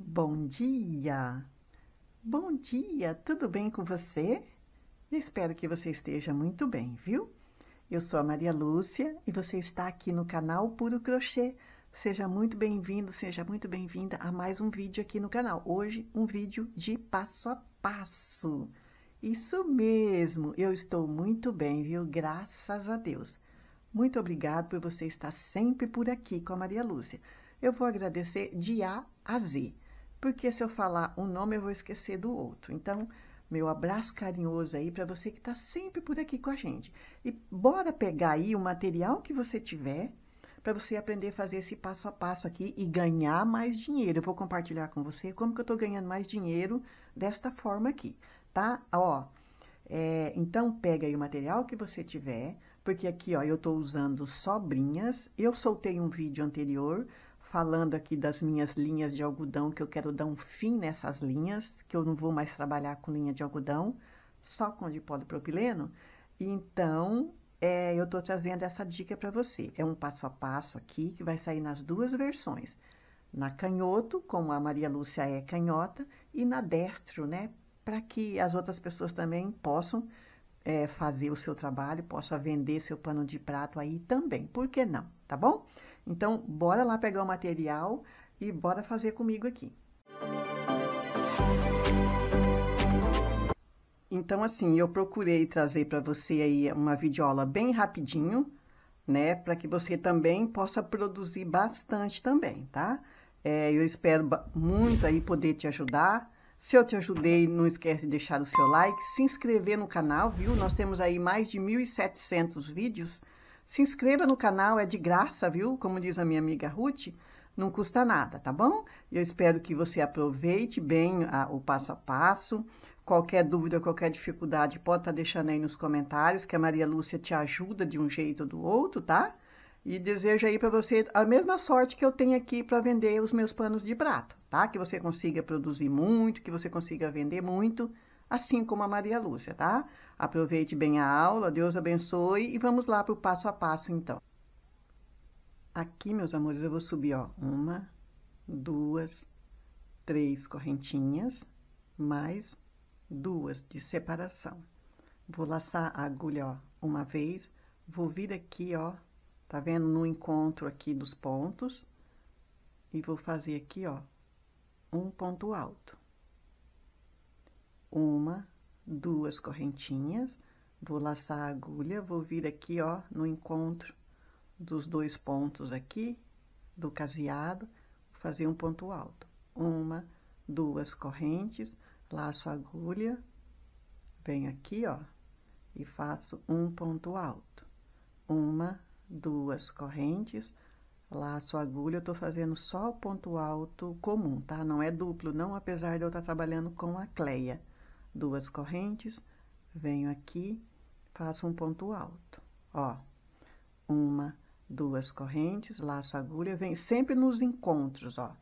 Bom dia! Bom dia, tudo bem com você? espero que você esteja muito bem, viu? Eu sou a Maria Lúcia e você está aqui no canal Puro Crochê. Seja muito bem-vindo, seja muito bem-vinda a mais um vídeo aqui no canal. Hoje, um vídeo de passo a passo. Isso mesmo, eu estou muito bem, viu? Graças a Deus. Muito obrigado por você estar sempre por aqui com a Maria Lúcia. Eu vou agradecer de A a Z porque se eu falar um nome eu vou esquecer do outro. Então, meu abraço carinhoso aí para você que está sempre por aqui com a gente. E bora pegar aí o material que você tiver para você aprender a fazer esse passo a passo aqui e ganhar mais dinheiro. Eu vou compartilhar com você como que eu estou ganhando mais dinheiro desta forma aqui, tá? Ó, é, então pega aí o material que você tiver, porque aqui, ó, eu estou usando sobrinhas. Eu soltei um vídeo anterior falando aqui das minhas linhas de algodão, que eu quero dar um fim nessas linhas, que eu não vou mais trabalhar com linha de algodão, só com de polipropileno. Então, é, eu tô trazendo essa dica para você. É um passo a passo aqui, que vai sair nas duas versões. Na canhoto, como a Maria Lúcia é canhota, e na destro, né? Para que as outras pessoas também possam é, fazer o seu trabalho, possa vender seu pano de prato aí também. Por que não, tá bom? Então, bora lá pegar o material e bora fazer comigo aqui. Então, assim, eu procurei trazer para você aí uma videoaula bem rapidinho, né? Para que você também possa produzir bastante também, tá? É, eu espero muito aí poder te ajudar. Se eu te ajudei, não esquece de deixar o seu like, se inscrever no canal, viu? Nós temos aí mais de 1.700 vídeos, se inscreva no canal, é de graça, viu? Como diz a minha amiga Ruth, não custa nada, tá bom? Eu espero que você aproveite bem a, o passo a passo. Qualquer dúvida, qualquer dificuldade, pode estar tá deixando aí nos comentários, que a Maria Lúcia te ajuda de um jeito ou do outro, tá? E desejo aí para você a mesma sorte que eu tenho aqui para vender os meus panos de prato, tá? Que você consiga produzir muito, que você consiga vender muito, assim como a Maria Lúcia, tá? Aproveite bem a aula, Deus abençoe e vamos lá para o passo a passo então. Aqui, meus amores, eu vou subir, ó, uma, duas, três correntinhas, mais duas de separação. Vou laçar a agulha, ó, uma vez, vou vir aqui, ó, tá vendo? No encontro aqui dos pontos, e vou fazer aqui, ó, um ponto alto. Uma, duas correntinhas, vou laçar a agulha, vou vir aqui, ó, no encontro dos dois pontos aqui do caseado, fazer um ponto alto. Uma, duas correntes, laço a agulha, venho aqui, ó, e faço um ponto alto. Uma, duas correntes, laço a agulha, eu tô fazendo só o ponto alto comum, tá? Não é duplo, não, apesar de eu estar tá trabalhando com a cleia duas correntes, venho aqui, faço um ponto alto, ó, uma, duas correntes, laço a agulha, vem sempre nos encontros, ó,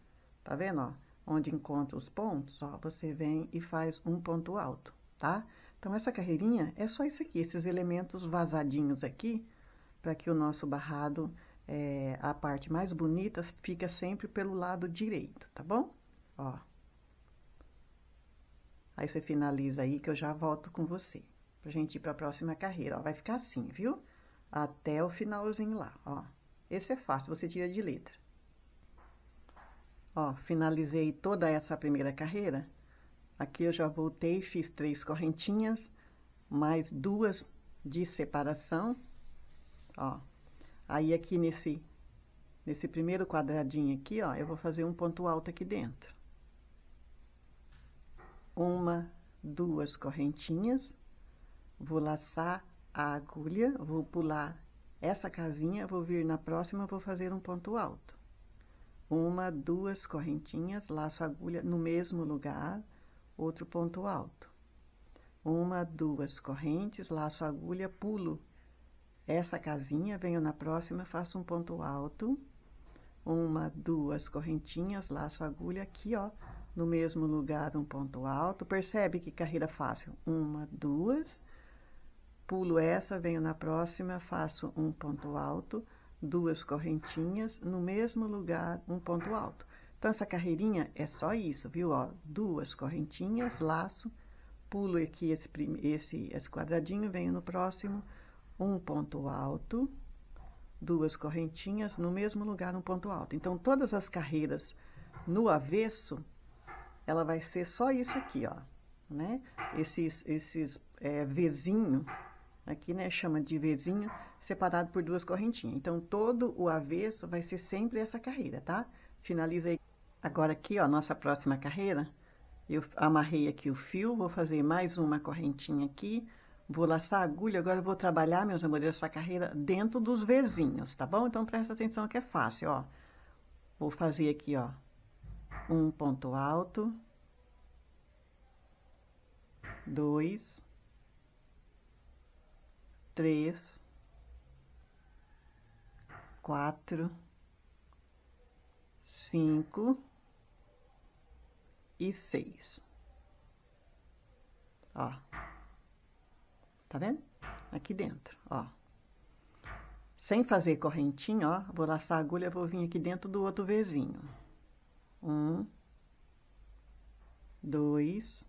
tá vendo, ó, onde encontra os pontos, ó, você vem e faz um ponto alto, tá? Então, essa carreirinha é só isso aqui, esses elementos vazadinhos aqui, para que o nosso barrado, é, a parte mais bonita, fica sempre pelo lado direito, tá bom? Ó. Aí você finaliza aí que eu já volto com você, pra gente ir pra próxima carreira, ó. Vai ficar assim, viu? Até o finalzinho lá, ó. Esse é fácil, você tira de letra. Ó, finalizei toda essa primeira carreira. Aqui eu já voltei, fiz três correntinhas, mais duas de separação, ó. Aí aqui nesse, nesse primeiro quadradinho aqui, ó, eu vou fazer um ponto alto aqui dentro uma, duas correntinhas, vou laçar a agulha, vou pular essa casinha, vou vir na próxima, vou fazer um ponto alto. Uma, duas correntinhas, laço a agulha no mesmo lugar, outro ponto alto. Uma, duas correntes, laço a agulha, pulo essa casinha, venho na próxima, faço um ponto alto. Uma, duas correntinhas, laço a agulha aqui, ó, no mesmo lugar um ponto alto. Percebe que carreira fácil? Uma, duas. Pulo essa, venho na próxima, faço um ponto alto, duas correntinhas, no mesmo lugar um ponto alto. Então, essa carreirinha é só isso, viu? Ó, duas correntinhas, laço, pulo aqui esse, esse, esse quadradinho, venho no próximo, um ponto alto, duas correntinhas, no mesmo lugar um ponto alto. Então, todas as carreiras no avesso ela vai ser só isso aqui, ó, né? Esses, esses é, Vzinho, aqui, né, chama de Vzinho, separado por duas correntinhas. Então, todo o avesso vai ser sempre essa carreira, tá? Finaliza aí. Agora aqui, ó, nossa próxima carreira, eu amarrei aqui o fio, vou fazer mais uma correntinha aqui, vou laçar a agulha, agora eu vou trabalhar, meus amores, essa carreira dentro dos Vzinhos, tá bom? Então, presta atenção que é fácil, ó. Vou fazer aqui, ó, um ponto alto, dois, três, quatro, cinco e seis. Ó, tá vendo? Aqui dentro, ó. Sem fazer correntinha, ó, vou laçar a agulha, vou vir aqui dentro do outro vizinho um, dois,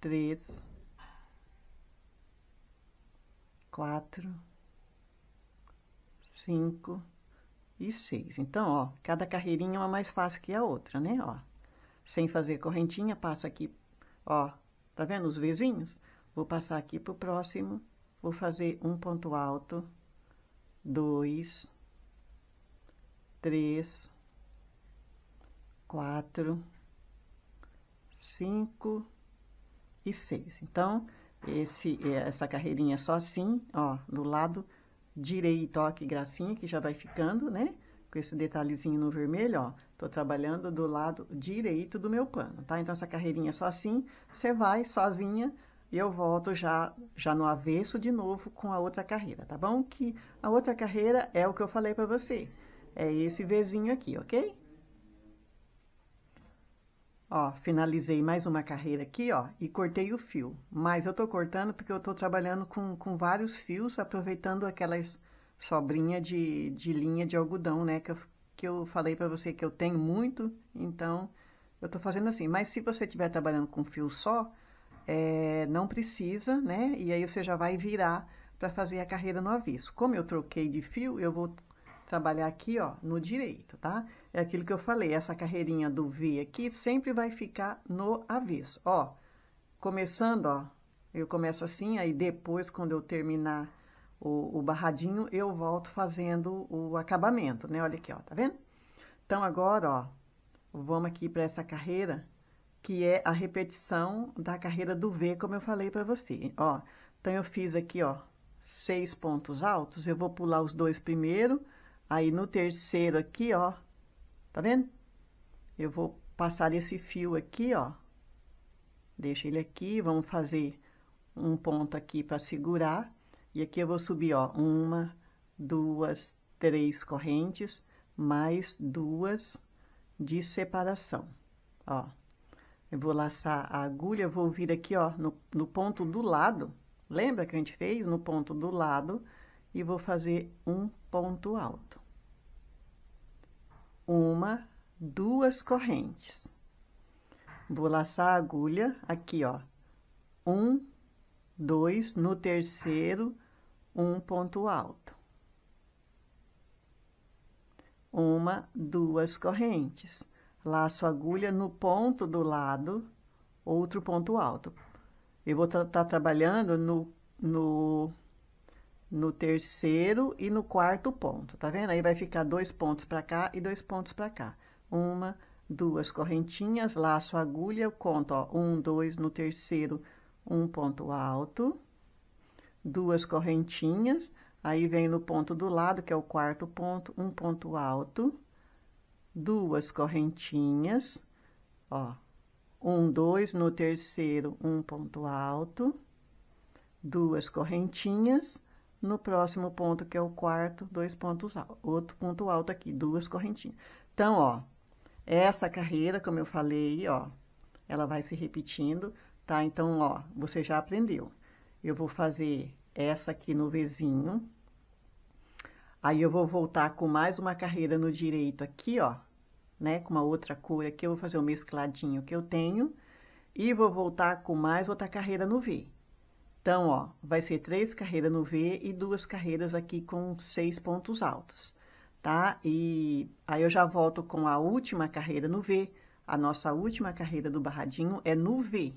três, quatro, cinco e seis. Então, ó, cada carreirinha é uma mais fácil que a outra, né, ó. Sem fazer correntinha, passo aqui, ó, tá vendo os vizinhos? Vou passar aqui pro próximo, vou fazer um ponto alto dois, três, quatro, cinco e seis. Então, esse, é, essa carreirinha só assim, ó, do lado direito, ó, que gracinha, que já vai ficando, né? Com esse detalhezinho no vermelho, ó, tô trabalhando do lado direito do meu pano, tá? Então, essa carreirinha só assim, você vai sozinha e eu volto já, já no avesso de novo com a outra carreira, tá bom? Que a outra carreira é o que eu falei para você. É esse Vzinho aqui, ok? Ó, finalizei mais uma carreira aqui, ó, e cortei o fio. Mas eu tô cortando porque eu tô trabalhando com, com vários fios, aproveitando aquelas sobrinha de, de linha de algodão, né, que eu, que eu falei para você que eu tenho muito, então eu tô fazendo assim. Mas se você estiver trabalhando com fio só, é, não precisa, né? E aí você já vai virar para fazer a carreira no avesso. Como eu troquei de fio, eu vou trabalhar aqui, ó, no direito, tá? É aquilo que eu falei, essa carreirinha do V aqui sempre vai ficar no avesso, ó. Começando, ó, eu começo assim, aí depois, quando eu terminar o, o barradinho, eu volto fazendo o acabamento, né? Olha aqui, ó, tá vendo? Então, agora, ó, vamos aqui para essa carreira que é a repetição da carreira do V, como eu falei para você. Ó, então, eu fiz aqui, ó, seis pontos altos, eu vou pular os dois primeiro, aí no terceiro aqui, ó, tá vendo? Eu vou passar esse fio aqui, ó, deixa ele aqui, vamos fazer um ponto aqui para segurar, e aqui eu vou subir, ó, uma, duas, três correntes, mais duas de separação, ó. Eu vou laçar a agulha, vou vir aqui, ó, no, no ponto do lado. Lembra que a gente fez? No ponto do lado. E vou fazer um ponto alto. Uma, duas correntes. Vou laçar a agulha aqui, ó. Um, dois, no terceiro, um ponto alto. Uma, duas correntes laço agulha no ponto do lado, outro ponto alto. Eu vou estar tá, tá trabalhando no, no, no terceiro e no quarto ponto, tá vendo? Aí vai ficar dois pontos para cá e dois pontos para cá. Uma, duas correntinhas, laço agulha, eu conto, ó, um, dois, no terceiro, um ponto alto, duas correntinhas, aí vem no ponto do lado, que é o quarto ponto, um ponto alto, duas correntinhas, ó, um, dois, no terceiro, um ponto alto, duas correntinhas, no próximo ponto, que é o quarto, dois pontos altos, outro ponto alto aqui, duas correntinhas. Então, ó, essa carreira, como eu falei, ó, ela vai se repetindo, tá? Então, ó, você já aprendeu. Eu vou fazer essa aqui no vizinho, Aí eu vou voltar com mais uma carreira no direito aqui, ó, né? Com uma outra cor aqui, eu vou fazer o mescladinho que eu tenho. E vou voltar com mais outra carreira no V. Então, ó, vai ser três carreiras no V e duas carreiras aqui com seis pontos altos, tá? E aí eu já volto com a última carreira no V. A nossa última carreira do barradinho é no V,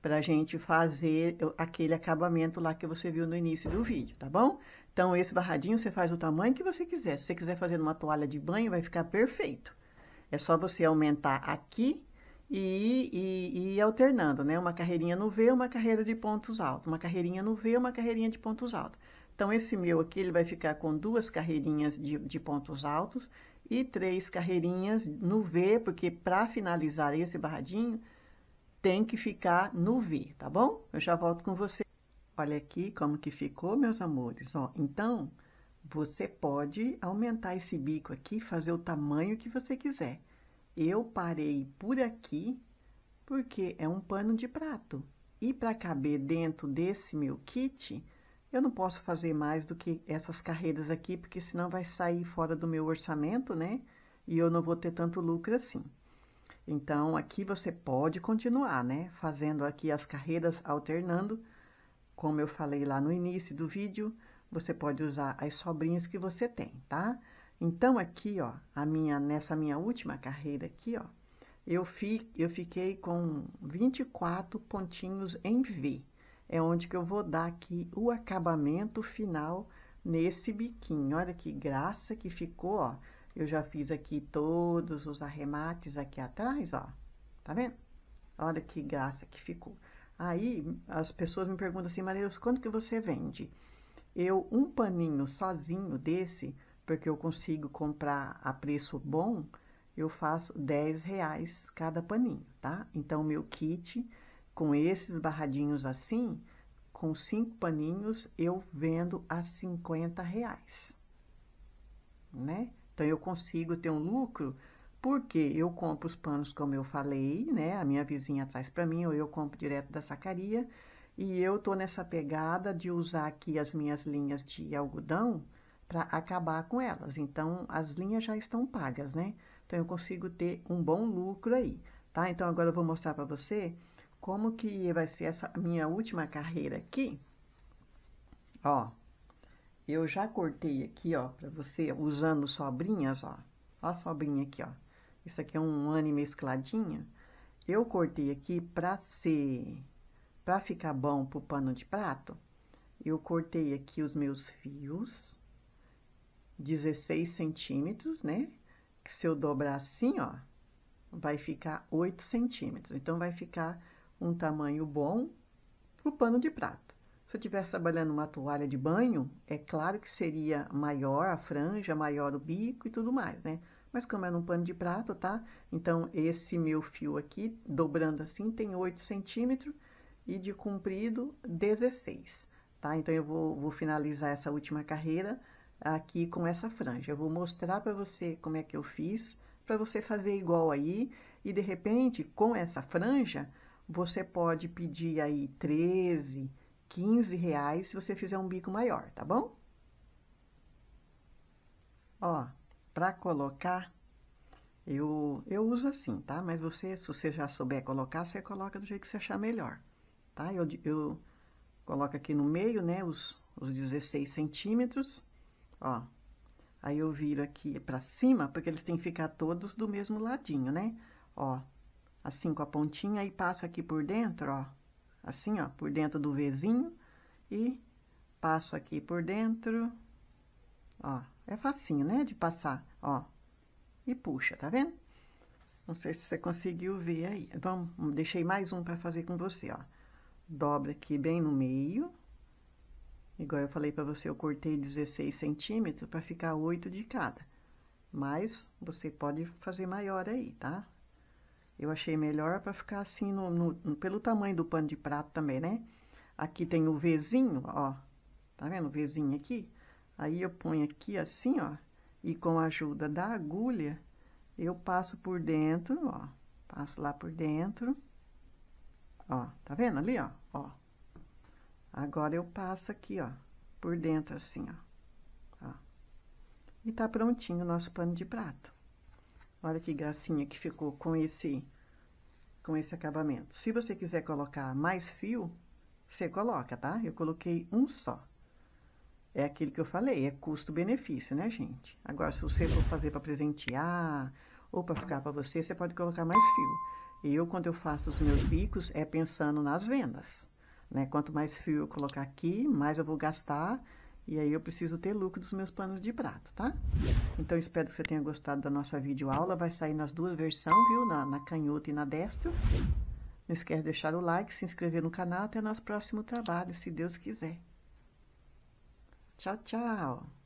para a gente fazer aquele acabamento lá que você viu no início do vídeo, tá bom? Então, esse barradinho você faz o tamanho que você quiser. Se você quiser fazer numa toalha de banho, vai ficar perfeito. É só você aumentar aqui e, e ir alternando, né? Uma carreirinha no V, uma carreira de pontos altos. Uma carreirinha no V, uma carreirinha de pontos altos. Então, esse meu aqui, ele vai ficar com duas carreirinhas de, de pontos altos e três carreirinhas no V, porque para finalizar esse barradinho, tem que ficar no V, tá bom? Eu já volto com você. Olha aqui como que ficou, meus amores, ó. Então, você pode aumentar esse bico aqui, fazer o tamanho que você quiser. Eu parei por aqui, porque é um pano de prato. E para caber dentro desse meu kit, eu não posso fazer mais do que essas carreiras aqui, porque senão vai sair fora do meu orçamento, né? E eu não vou ter tanto lucro assim. Então, aqui você pode continuar, né? Fazendo aqui as carreiras alternando. Como eu falei lá no início do vídeo, você pode usar as sobrinhas que você tem, tá? Então, aqui, ó, a minha, nessa minha última carreira aqui, ó, eu, fi, eu fiquei com 24 pontinhos em V. É onde que eu vou dar aqui o acabamento final nesse biquinho. Olha que graça que ficou, ó. Eu já fiz aqui todos os arremates aqui atrás, ó. Tá vendo? Olha que graça que ficou. Aí, as pessoas me perguntam assim, Maria, quanto que você vende? Eu, um paninho sozinho desse, porque eu consigo comprar a preço bom, eu faço 10 reais cada paninho, tá? Então, meu kit com esses barradinhos assim, com cinco paninhos, eu vendo a 50 reais, né? Então, eu consigo ter um lucro porque eu compro os panos, como eu falei, né? A minha vizinha traz para mim, ou eu compro direto da sacaria. E eu tô nessa pegada de usar aqui as minhas linhas de algodão para acabar com elas. Então, as linhas já estão pagas, né? Então, eu consigo ter um bom lucro aí, tá? Então, agora eu vou mostrar para você como que vai ser essa minha última carreira aqui. Ó, eu já cortei aqui, ó, pra você, usando sobrinhas, ó. Ó a sobrinha aqui, ó. Isso aqui é um ano mescladinho. Eu cortei aqui pra ser... Pra ficar bom pro pano de prato, eu cortei aqui os meus fios, 16 centímetros, né? Que se eu dobrar assim, ó, vai ficar 8 centímetros. Então, vai ficar um tamanho bom pro pano de prato. Se eu estivesse trabalhando uma toalha de banho, é claro que seria maior a franja, maior o bico e tudo mais, né? Mas como é num pano de prato, tá? Então, esse meu fio aqui, dobrando assim, tem 8 centímetros e de comprido 16, tá? Então, eu vou, vou finalizar essa última carreira aqui com essa franja. Eu vou mostrar para você como é que eu fiz, para você fazer igual aí. E, de repente, com essa franja, você pode pedir aí 13 15 reais se você fizer um bico maior, tá bom? Ó, pra colocar, eu, eu uso assim, tá? Mas você, se você já souber colocar, você coloca do jeito que você achar melhor, tá? Eu, eu coloco aqui no meio, né, os, os 16 centímetros, ó. Aí eu viro aqui pra cima, porque eles têm que ficar todos do mesmo ladinho, né? Ó, assim com a pontinha e passo aqui por dentro, ó assim, ó, por dentro do Vzinho e passo aqui por dentro, ó, é facinho, né, de passar, ó, e puxa, tá vendo? Não sei se você conseguiu ver aí. Vamos, deixei mais um para fazer com você, ó. Dobra aqui bem no meio. Igual eu falei para você, eu cortei 16 centímetros para ficar 8 de cada. Mas, você pode fazer maior aí, tá? Eu achei melhor para ficar assim, no, no, pelo tamanho do pano de prato também, né? Aqui tem o Vzinho, ó. Tá vendo o Vzinho aqui? Aí eu ponho aqui assim, ó. E com a ajuda da agulha, eu passo por dentro, ó. Passo lá por dentro. Ó, tá vendo ali, ó? Ó. Agora eu passo aqui, ó. Por dentro assim, ó. ó. E tá prontinho o nosso pano de prato. Olha que gracinha que ficou com esse, com esse acabamento. Se você quiser colocar mais fio, você coloca, tá? Eu coloquei um só. É aquilo que eu falei, é custo-benefício, né, gente? Agora, se você for fazer para presentear ou para ficar para você, você pode colocar mais fio. E eu, quando eu faço os meus bicos, é pensando nas vendas, né? Quanto mais fio eu colocar aqui, mais eu vou gastar e aí eu preciso ter lucro dos meus planos de prato, tá? Então, espero que você tenha gostado da nossa videoaula. Vai sair nas duas versões, viu? Na, na canhota e na destra. Não esquece de deixar o like, se inscrever no canal. Até nosso próximo trabalho, se Deus quiser. Tchau, tchau!